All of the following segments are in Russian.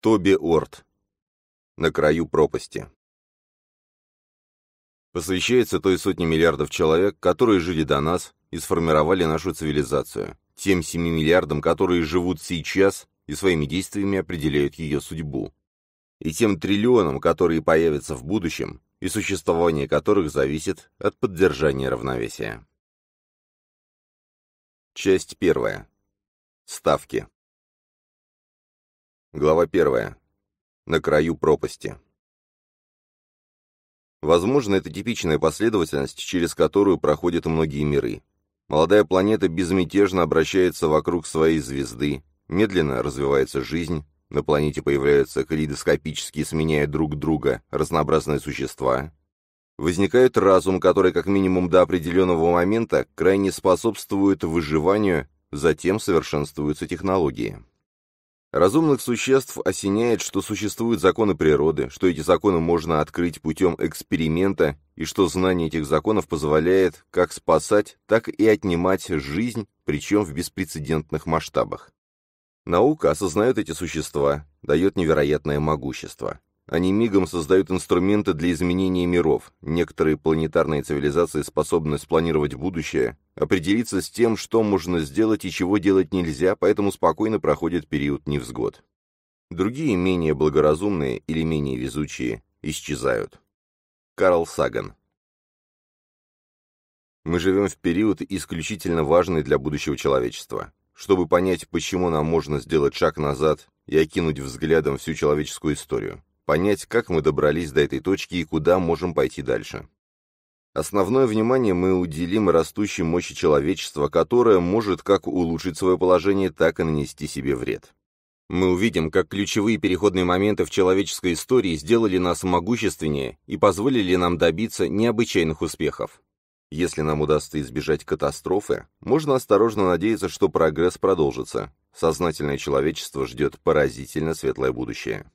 Тоби Орт. На краю пропасти. Посвящается той сотне миллиардов человек, которые жили до нас и сформировали нашу цивилизацию, тем семи миллиардам, которые живут сейчас и своими действиями определяют ее судьбу, и тем триллионам, которые появятся в будущем, и существование которых зависит от поддержания равновесия. Часть первая. Ставки. Глава первая. На краю пропасти. Возможно, это типичная последовательность, через которую проходят многие миры. Молодая планета безмятежно обращается вокруг своей звезды, медленно развивается жизнь, на планете появляются калейдоскопические, сменяя друг друга, разнообразные существа. Возникает разум, который как минимум до определенного момента крайне способствует выживанию, затем совершенствуются технологии. Разумных существ осеняет, что существуют законы природы, что эти законы можно открыть путем эксперимента, и что знание этих законов позволяет как спасать, так и отнимать жизнь, причем в беспрецедентных масштабах. Наука осознает эти существа, дает невероятное могущество. Они мигом создают инструменты для изменения миров. Некоторые планетарные цивилизации способны спланировать будущее, определиться с тем, что можно сделать и чего делать нельзя, поэтому спокойно проходит период невзгод. Другие, менее благоразумные или менее везучие, исчезают. Карл Саган Мы живем в период, исключительно важный для будущего человечества. Чтобы понять, почему нам можно сделать шаг назад и окинуть взглядом всю человеческую историю понять, как мы добрались до этой точки и куда можем пойти дальше. Основное внимание мы уделим растущей мощи человечества, которая может как улучшить свое положение, так и нанести себе вред. Мы увидим, как ключевые переходные моменты в человеческой истории сделали нас могущественнее и позволили нам добиться необычайных успехов. Если нам удастся избежать катастрофы, можно осторожно надеяться, что прогресс продолжится. Сознательное человечество ждет поразительно светлое будущее.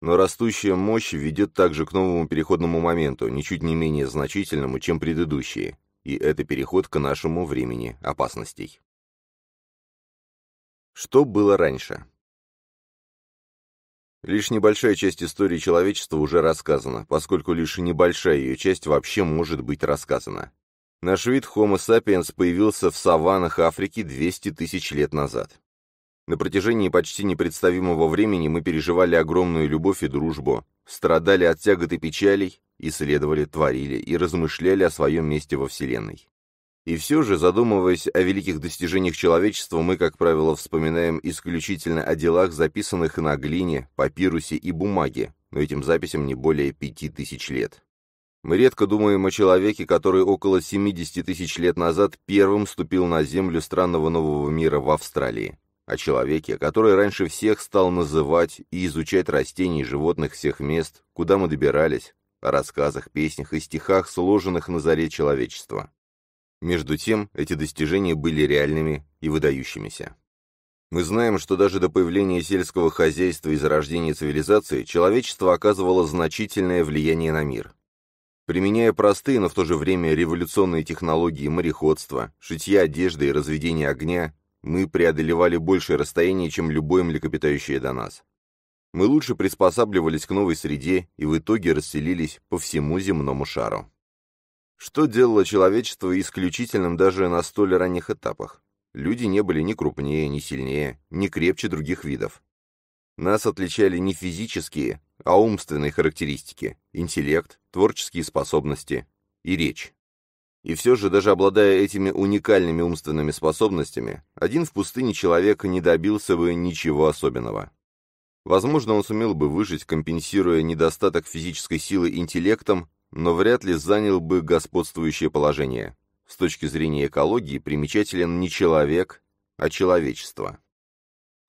Но растущая мощь ведет также к новому переходному моменту, ничуть не менее значительному, чем предыдущие, и это переход к нашему времени опасностей. Что было раньше? Лишь небольшая часть истории человечества уже рассказана, поскольку лишь небольшая ее часть вообще может быть рассказана. Наш вид Homo sapiens появился в саваннах Африки 200 тысяч лет назад. На протяжении почти непредставимого времени мы переживали огромную любовь и дружбу, страдали от тягот и печалей, исследовали, творили и размышляли о своем месте во Вселенной. И все же, задумываясь о великих достижениях человечества, мы, как правило, вспоминаем исключительно о делах, записанных на глине, папирусе и бумаге, но этим записям не более пяти тысяч лет. Мы редко думаем о человеке, который около 70 тысяч лет назад первым ступил на землю странного нового мира в Австралии о человеке, который раньше всех стал называть и изучать растений, и животных всех мест, куда мы добирались, о рассказах, песнях и стихах, сложенных на заре человечества. Между тем, эти достижения были реальными и выдающимися. Мы знаем, что даже до появления сельского хозяйства и зарождения цивилизации человечество оказывало значительное влияние на мир. Применяя простые, но в то же время революционные технологии мореходства, шитья одежды и разведения огня, мы преодолевали большее расстояние, чем любое млекопитающее до нас. Мы лучше приспосабливались к новой среде и в итоге расселились по всему земному шару. Что делало человечество исключительным даже на столь ранних этапах? Люди не были ни крупнее, ни сильнее, ни крепче других видов. Нас отличали не физические, а умственные характеристики, интеллект, творческие способности и речь. И все же, даже обладая этими уникальными умственными способностями, один в пустыне человек не добился бы ничего особенного. Возможно, он сумел бы выжить, компенсируя недостаток физической силы интеллектом, но вряд ли занял бы господствующее положение. С точки зрения экологии примечателен не человек, а человечество.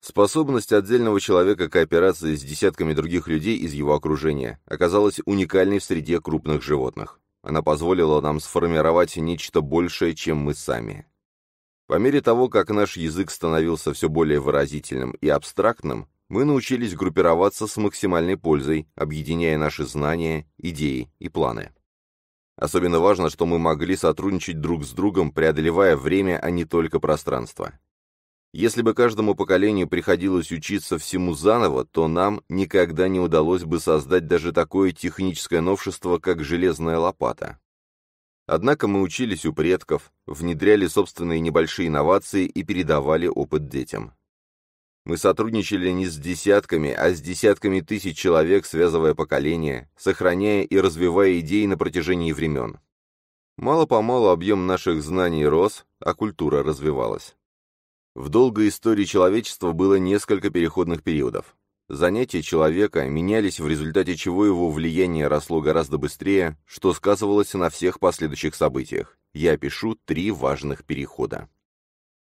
Способность отдельного человека кооперации с десятками других людей из его окружения оказалась уникальной в среде крупных животных. Она позволила нам сформировать нечто большее, чем мы сами. По мере того, как наш язык становился все более выразительным и абстрактным, мы научились группироваться с максимальной пользой, объединяя наши знания, идеи и планы. Особенно важно, что мы могли сотрудничать друг с другом, преодолевая время, а не только пространство. Если бы каждому поколению приходилось учиться всему заново, то нам никогда не удалось бы создать даже такое техническое новшество, как железная лопата. Однако мы учились у предков, внедряли собственные небольшие инновации и передавали опыт детям. Мы сотрудничали не с десятками, а с десятками тысяч человек, связывая поколения, сохраняя и развивая идеи на протяжении времен. Мало-помалу объем наших знаний рос, а культура развивалась. В долгой истории человечества было несколько переходных периодов. Занятия человека менялись, в результате чего его влияние росло гораздо быстрее, что сказывалось на всех последующих событиях. Я пишу три важных перехода.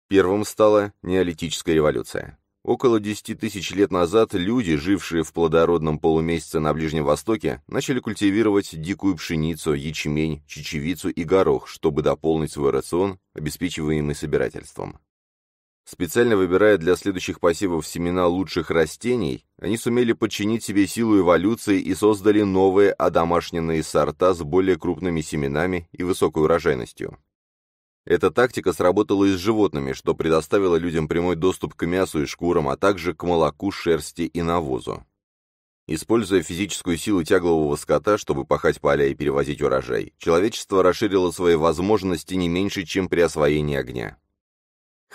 Первым стала неолитическая революция. Около 10 тысяч лет назад люди, жившие в плодородном полумесяце на Ближнем Востоке, начали культивировать дикую пшеницу, ячмень, чечевицу и горох, чтобы дополнить свой рацион, обеспечиваемый собирательством. Специально выбирая для следующих посевов семена лучших растений, они сумели подчинить себе силу эволюции и создали новые одомашненные сорта с более крупными семенами и высокой урожайностью. Эта тактика сработала и с животными, что предоставило людям прямой доступ к мясу и шкурам, а также к молоку, шерсти и навозу. Используя физическую силу тяглового скота, чтобы пахать поля и перевозить урожай, человечество расширило свои возможности не меньше, чем при освоении огня.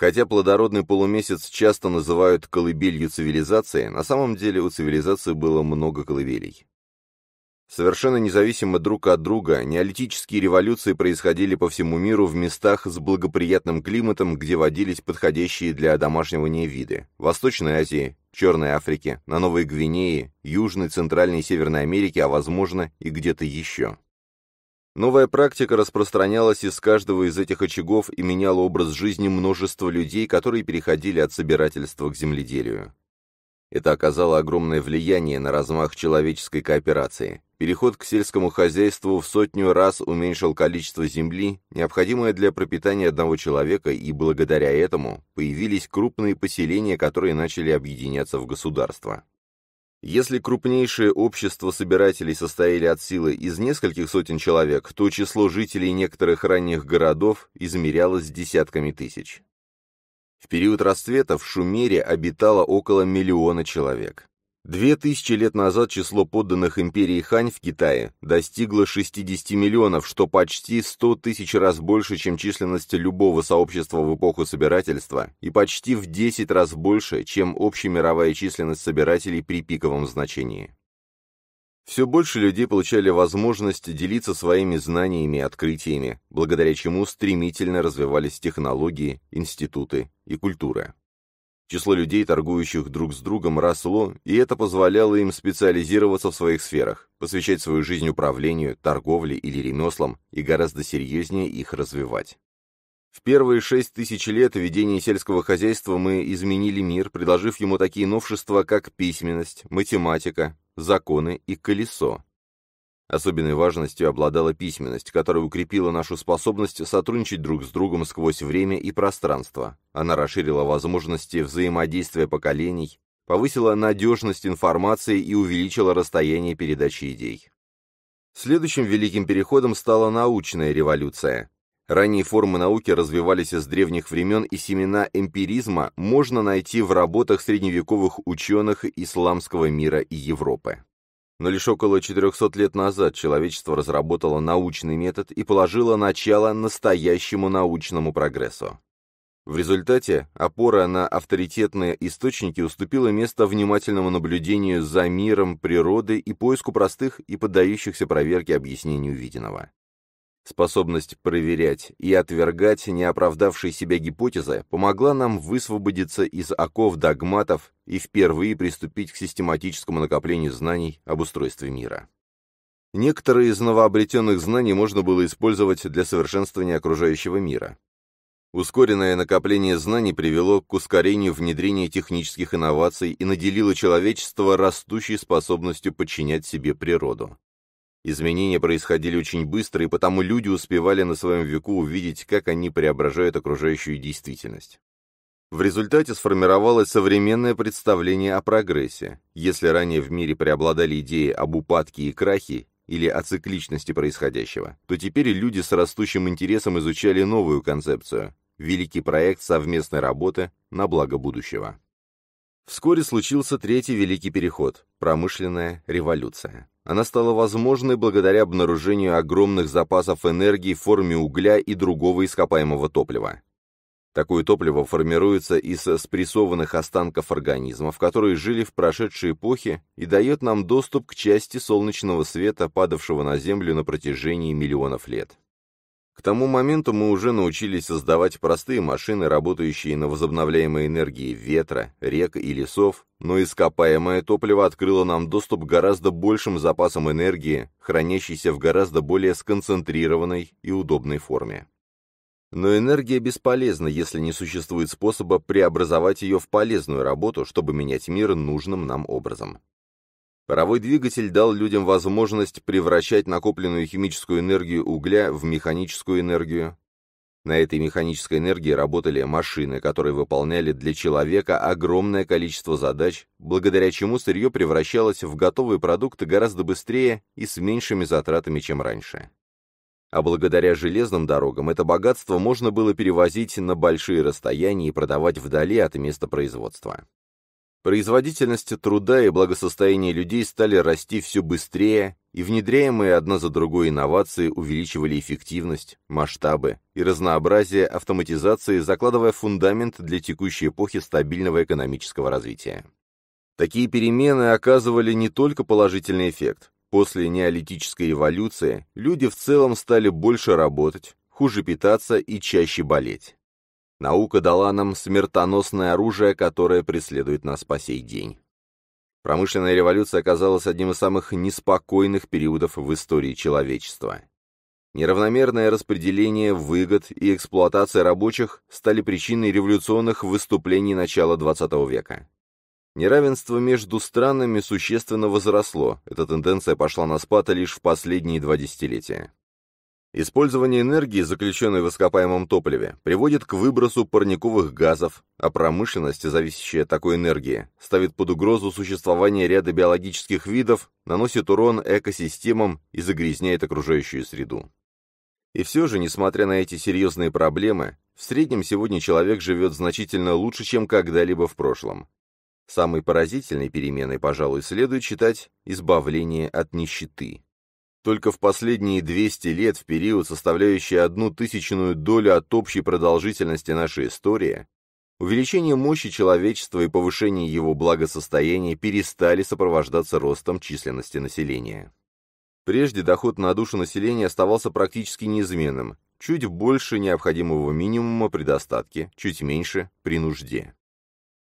Хотя плодородный полумесяц часто называют колыбелью цивилизации, на самом деле у цивилизации было много колыбелей. Совершенно независимо друг от друга, неолитические революции происходили по всему миру в местах с благоприятным климатом, где водились подходящие для одомашнивания виды – Восточной Азии, Черной Африке, на Новой Гвинее, Южной, Центральной и Северной Америке, а возможно и где-то еще. Новая практика распространялась из каждого из этих очагов и меняла образ жизни множества людей, которые переходили от собирательства к земледелию. Это оказало огромное влияние на размах человеческой кооперации. Переход к сельскому хозяйству в сотню раз уменьшил количество земли, необходимое для пропитания одного человека, и благодаря этому появились крупные поселения, которые начали объединяться в государство. Если крупнейшие общества собирателей состояли от силы из нескольких сотен человек, то число жителей некоторых ранних городов измерялось десятками тысяч. В период расцвета в Шумере обитало около миллиона человек. Две тысячи лет назад число подданных империи Хань в Китае достигло 60 миллионов, что почти 100 тысяч раз больше, чем численность любого сообщества в эпоху собирательства, и почти в 10 раз больше, чем общемировая численность собирателей при пиковом значении. Все больше людей получали возможность делиться своими знаниями и открытиями, благодаря чему стремительно развивались технологии, институты и культура. Число людей, торгующих друг с другом, росло, и это позволяло им специализироваться в своих сферах, посвящать свою жизнь управлению, торговле или ремеслам и гораздо серьезнее их развивать. В первые шесть тысяч лет ведения сельского хозяйства мы изменили мир, предложив ему такие новшества, как письменность, математика, законы и колесо, Особенной важностью обладала письменность, которая укрепила нашу способность сотрудничать друг с другом сквозь время и пространство. Она расширила возможности взаимодействия поколений, повысила надежность информации и увеличила расстояние передачи идей. Следующим великим переходом стала научная революция. Ранние формы науки развивались с древних времен, и семена эмпиризма можно найти в работах средневековых ученых исламского мира и Европы. Но лишь около 400 лет назад человечество разработало научный метод и положило начало настоящему научному прогрессу. В результате опора на авторитетные источники уступила место внимательному наблюдению за миром природы и поиску простых и поддающихся проверке объяснений увиденного. Способность проверять и отвергать неоправдавшие себя гипотезы помогла нам высвободиться из оков догматов и впервые приступить к систематическому накоплению знаний об устройстве мира. Некоторые из новообретенных знаний можно было использовать для совершенствования окружающего мира. Ускоренное накопление знаний привело к ускорению внедрения технических инноваций и наделило человечество растущей способностью подчинять себе природу. Изменения происходили очень быстро, и потому люди успевали на своем веку увидеть, как они преображают окружающую действительность. В результате сформировалось современное представление о прогрессе. Если ранее в мире преобладали идеи об упадке и крахе или о цикличности происходящего, то теперь люди с растущим интересом изучали новую концепцию – великий проект совместной работы на благо будущего. Вскоре случился третий великий переход – промышленная революция. Она стала возможной благодаря обнаружению огромных запасов энергии в форме угля и другого ископаемого топлива. Такое топливо формируется из спрессованных останков организмов, которые жили в прошедшей эпохе, и дает нам доступ к части солнечного света, падавшего на Землю на протяжении миллионов лет. К тому моменту мы уже научились создавать простые машины, работающие на возобновляемой энергии ветра, рек и лесов, но ископаемое топливо открыло нам доступ к гораздо большим запасам энергии, хранящейся в гораздо более сконцентрированной и удобной форме. Но энергия бесполезна, если не существует способа преобразовать ее в полезную работу, чтобы менять мир нужным нам образом. Паровой двигатель дал людям возможность превращать накопленную химическую энергию угля в механическую энергию. На этой механической энергии работали машины, которые выполняли для человека огромное количество задач, благодаря чему сырье превращалось в готовые продукты гораздо быстрее и с меньшими затратами, чем раньше. А благодаря железным дорогам это богатство можно было перевозить на большие расстояния и продавать вдали от места производства. Производительность труда и благосостояние людей стали расти все быстрее, и внедряемые одна за другой инновации увеличивали эффективность, масштабы и разнообразие автоматизации, закладывая фундамент для текущей эпохи стабильного экономического развития. Такие перемены оказывали не только положительный эффект. После неолитической революции люди в целом стали больше работать, хуже питаться и чаще болеть. Наука дала нам смертоносное оружие, которое преследует нас по сей день. Промышленная революция оказалась одним из самых неспокойных периодов в истории человечества. Неравномерное распределение выгод и эксплуатация рабочих стали причиной революционных выступлений начала XX века. Неравенство между странами существенно возросло, эта тенденция пошла на спад лишь в последние два десятилетия. Использование энергии, заключенной в ископаемом топливе, приводит к выбросу парниковых газов, а промышленность, зависящая от такой энергии, ставит под угрозу существование ряда биологических видов, наносит урон экосистемам и загрязняет окружающую среду. И все же, несмотря на эти серьезные проблемы, в среднем сегодня человек живет значительно лучше, чем когда-либо в прошлом. Самой поразительной переменой, пожалуй, следует считать избавление от нищеты. Только в последние 200 лет, в период, составляющий одну тысячную долю от общей продолжительности нашей истории, увеличение мощи человечества и повышение его благосостояния перестали сопровождаться ростом численности населения. Прежде доход на душу населения оставался практически неизменным, чуть больше необходимого минимума при достатке, чуть меньше при нужде.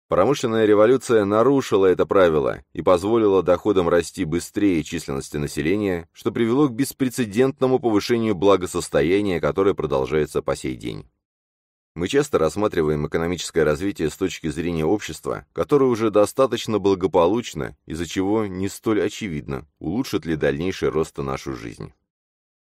Промышленная революция нарушила это правило и позволила доходам расти быстрее численности населения, что привело к беспрецедентному повышению благосостояния, которое продолжается по сей день. Мы часто рассматриваем экономическое развитие с точки зрения общества, которое уже достаточно благополучно, из-за чего не столь очевидно, улучшит ли дальнейший рост нашу жизнь.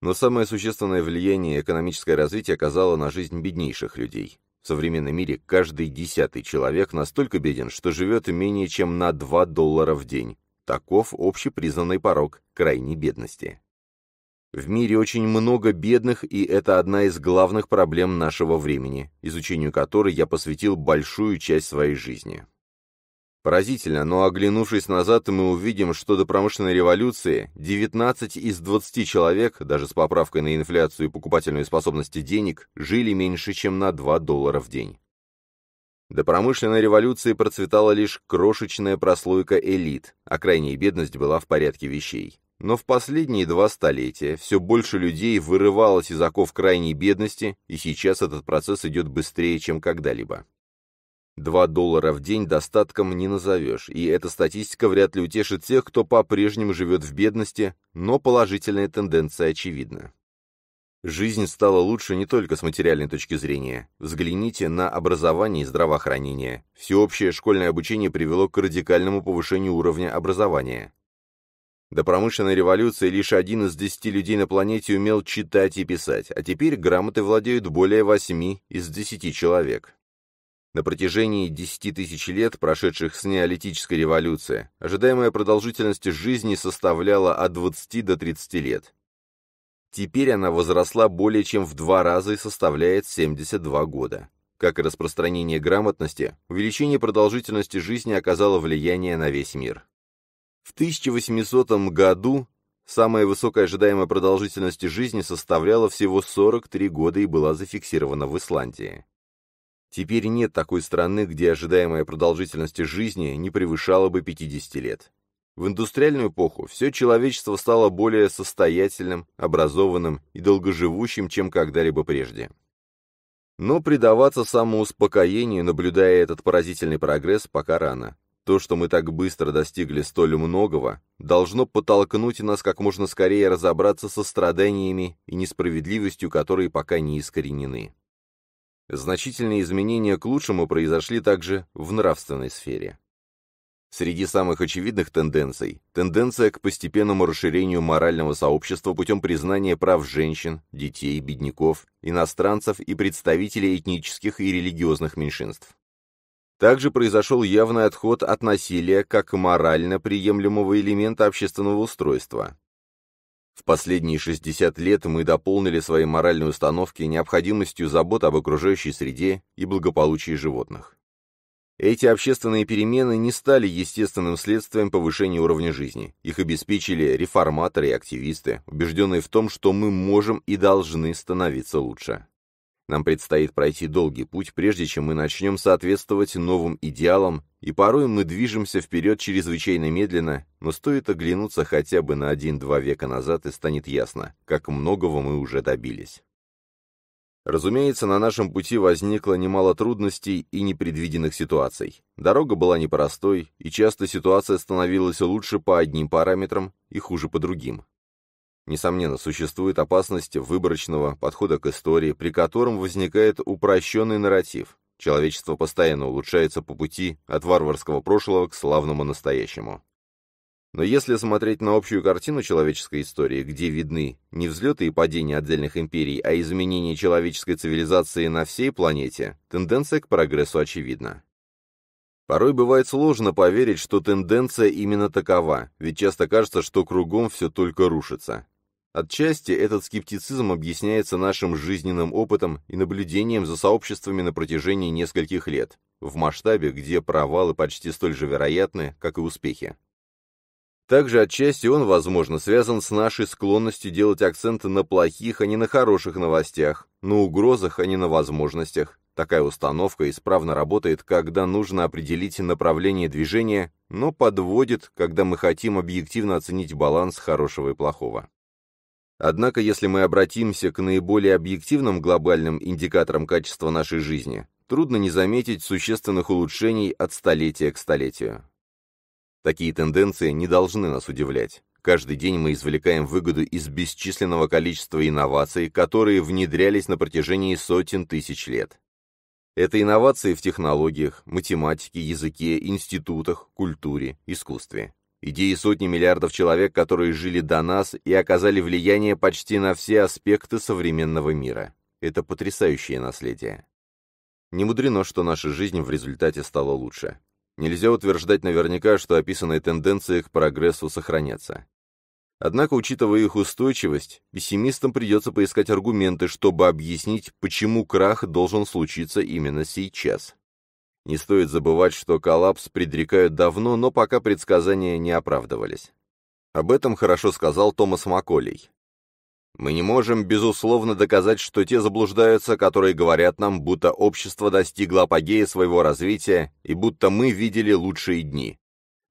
Но самое существенное влияние экономическое развитие оказало на жизнь беднейших людей. В современном мире каждый десятый человек настолько беден, что живет менее чем на 2 доллара в день. Таков общепризнанный порог крайней бедности. В мире очень много бедных, и это одна из главных проблем нашего времени, изучению которой я посвятил большую часть своей жизни. Поразительно, но оглянувшись назад, мы увидим, что до промышленной революции 19 из 20 человек, даже с поправкой на инфляцию и покупательную способность денег, жили меньше, чем на 2 доллара в день. До промышленной революции процветала лишь крошечная прослойка элит, а крайняя бедность была в порядке вещей. Но в последние два столетия все больше людей вырывалось из оков крайней бедности, и сейчас этот процесс идет быстрее, чем когда-либо. Два доллара в день достатком не назовешь, и эта статистика вряд ли утешит тех, кто по-прежнему живет в бедности, но положительная тенденция очевидна. Жизнь стала лучше не только с материальной точки зрения. Взгляните на образование и здравоохранение. Всеобщее школьное обучение привело к радикальному повышению уровня образования. До промышленной революции лишь один из десяти людей на планете умел читать и писать, а теперь грамоты владеют более восьми из десяти человек. На протяжении 10 тысяч лет, прошедших с неолитической революции, ожидаемая продолжительность жизни составляла от 20 до 30 лет. Теперь она возросла более чем в два раза и составляет 72 года. Как и распространение грамотности, увеличение продолжительности жизни оказало влияние на весь мир. В 1800 году самая высокая ожидаемая продолжительность жизни составляла всего 43 года и была зафиксирована в Исландии. Теперь нет такой страны, где ожидаемая продолжительность жизни не превышала бы 50 лет. В индустриальную эпоху все человечество стало более состоятельным, образованным и долгоживущим, чем когда-либо прежде. Но предаваться самоуспокоению, наблюдая этот поразительный прогресс, пока рано. То, что мы так быстро достигли столь многого, должно подтолкнуть нас как можно скорее разобраться со страданиями и несправедливостью, которые пока не искоренены. Значительные изменения к лучшему произошли также в нравственной сфере. Среди самых очевидных тенденций – тенденция к постепенному расширению морального сообщества путем признания прав женщин, детей, бедняков, иностранцев и представителей этнических и религиозных меньшинств. Также произошел явный отход от насилия как морально приемлемого элемента общественного устройства. В последние 60 лет мы дополнили свои моральные установки необходимостью забот об окружающей среде и благополучии животных. Эти общественные перемены не стали естественным следствием повышения уровня жизни. Их обеспечили реформаторы и активисты, убежденные в том, что мы можем и должны становиться лучше. Нам предстоит пройти долгий путь, прежде чем мы начнем соответствовать новым идеалам, и порой мы движемся вперед чрезвычайно медленно, но стоит оглянуться хотя бы на один-два века назад, и станет ясно, как многого мы уже добились. Разумеется, на нашем пути возникло немало трудностей и непредвиденных ситуаций. Дорога была непростой, и часто ситуация становилась лучше по одним параметрам и хуже по другим. Несомненно, существует опасность выборочного подхода к истории, при котором возникает упрощенный нарратив. Человечество постоянно улучшается по пути от варварского прошлого к славному настоящему. Но если смотреть на общую картину человеческой истории, где видны не взлеты и падения отдельных империй, а изменения человеческой цивилизации на всей планете, тенденция к прогрессу очевидна. Порой бывает сложно поверить, что тенденция именно такова, ведь часто кажется, что кругом все только рушится. Отчасти этот скептицизм объясняется нашим жизненным опытом и наблюдением за сообществами на протяжении нескольких лет, в масштабе, где провалы почти столь же вероятны, как и успехи. Также отчасти он, возможно, связан с нашей склонностью делать акценты на плохих, а не на хороших новостях, на угрозах, а не на возможностях. Такая установка исправно работает, когда нужно определить направление движения, но подводит, когда мы хотим объективно оценить баланс хорошего и плохого. Однако, если мы обратимся к наиболее объективным глобальным индикаторам качества нашей жизни, трудно не заметить существенных улучшений от столетия к столетию. Такие тенденции не должны нас удивлять. Каждый день мы извлекаем выгоду из бесчисленного количества инноваций, которые внедрялись на протяжении сотен тысяч лет. Это инновации в технологиях, математике, языке, институтах, культуре, искусстве идеи сотни миллиардов человек, которые жили до нас и оказали влияние почти на все аспекты современного мира. Это потрясающее наследие. Не мудрено, что наша жизнь в результате стала лучше. Нельзя утверждать наверняка, что описанные тенденции к прогрессу сохранятся. Однако, учитывая их устойчивость, пессимистам придется поискать аргументы, чтобы объяснить, почему крах должен случиться именно сейчас. Не стоит забывать, что коллапс предрекают давно, но пока предсказания не оправдывались. Об этом хорошо сказал Томас Макколей. Мы не можем, безусловно, доказать, что те заблуждаются, которые говорят нам, будто общество достигло апогея своего развития и будто мы видели лучшие дни.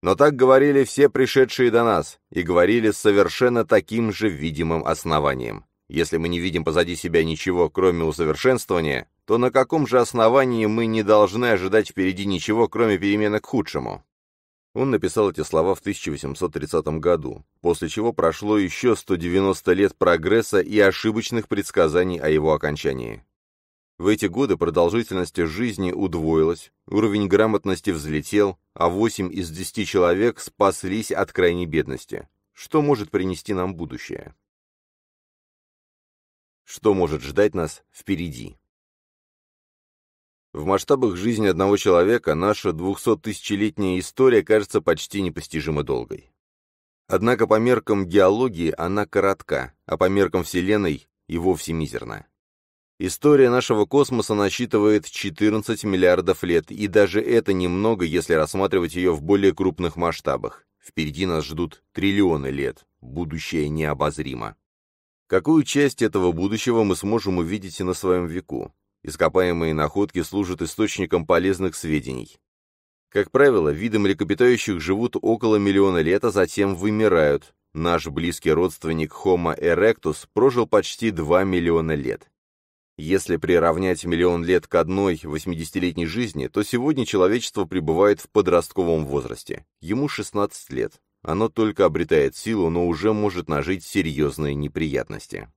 Но так говорили все пришедшие до нас, и говорили с совершенно таким же видимым основанием. Если мы не видим позади себя ничего, кроме усовершенствования, то на каком же основании мы не должны ожидать впереди ничего, кроме перемены к худшему? Он написал эти слова в 1830 году, после чего прошло еще 190 лет прогресса и ошибочных предсказаний о его окончании. В эти годы продолжительность жизни удвоилась, уровень грамотности взлетел, а 8 из 10 человек спаслись от крайней бедности. Что может принести нам будущее? Что может ждать нас впереди? В масштабах жизни одного человека наша 200-тысячелетняя история кажется почти непостижимо долгой. Однако по меркам геологии она коротка, а по меркам Вселенной и вовсе мизерна. История нашего космоса насчитывает 14 миллиардов лет, и даже это немного, если рассматривать ее в более крупных масштабах. Впереди нас ждут триллионы лет, будущее необозримо. Какую часть этого будущего мы сможем увидеть на своем веку? Ископаемые находки служат источником полезных сведений. Как правило, виды млекопитающих живут около миллиона лет, а затем вымирают. Наш близкий родственник Homo erectus прожил почти 2 миллиона лет. Если приравнять миллион лет к одной 80-летней жизни, то сегодня человечество пребывает в подростковом возрасте. Ему 16 лет. Оно только обретает силу, но уже может нажить серьезные неприятности.